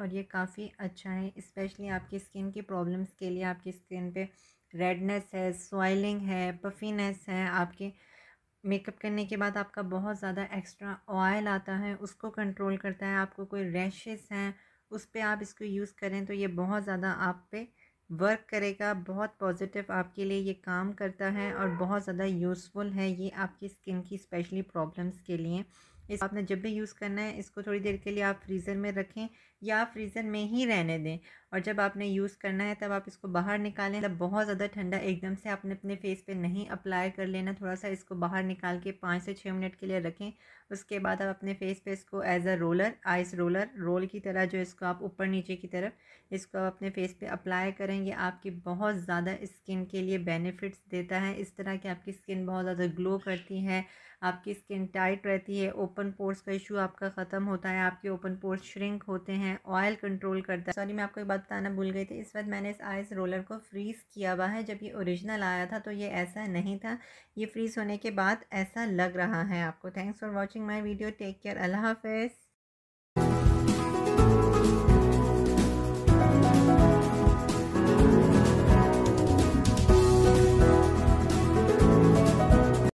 और ये काफ़ी अच्छा है इस्पेशली आपकी स्किन की प्रॉब्लम्स के लिए आपकी स्किन पे रेडनेस है स्वाइलिंग है पफीनेस है आपके मेकअप करने के बाद आपका बहुत ज़्यादा एक्स्ट्रा ऑयल आता है उसको कंट्रोल करता है आपको कोई रैशेस हैं उस पर आप इसको यूज़ करें तो ये बहुत ज़्यादा आप पे वर्क करेगा बहुत पॉजिटिव आपके लिए ये काम करता है और बहुत ज़्यादा यूज़फुल है ये आपकी स्किन की स्पेशली प्रॉब्लम्स के लिए इस आपने जब भी यूज़ करना है इसको थोड़ी देर के लिए आप फ्रीज़र में रखें या फ्रीज़र में ही रहने दें और जब आपने यूज़ करना है तब आप इसको बाहर निकालें मतलब बहुत ज़्यादा ठंडा एकदम से आपने अपने फेस पे नहीं अप्लाई कर लेना थोड़ा सा इसको बाहर निकाल के पाँच से छः मिनट के लिए रखें उसके बाद आप अपने फेस पे इसको as a roller ice roller roll की तरह जो इसको आप ऊपर नीचे की तरफ इसको आप अपने फेस पर अप्लाई करेंगे आपकी बहुत ज़्यादा स्किन के लिए बेनिफिट्स देता है इस तरह की आपकी स्किन बहुत ज़्यादा ग्लो करती है आपकी स्किन टाइट रहती है ओपन ओपन पोर्स का इशू आपका ख़त्म होता है आपके ओपन पोर्स श्रिंक होते हैं ऑयल कंट्रोल करता है सॉरी मैं आपको एक बात बताना भूल गई थी इस वक्त मैंने इस आइस रोलर को फ्रीज़ किया हुआ है जब ये ओरिजिनल आया था तो ये ऐसा नहीं था ये फ्रीज़ होने के बाद ऐसा लग रहा है आपको thanks for watching my video take care अल्लाह हाफिज़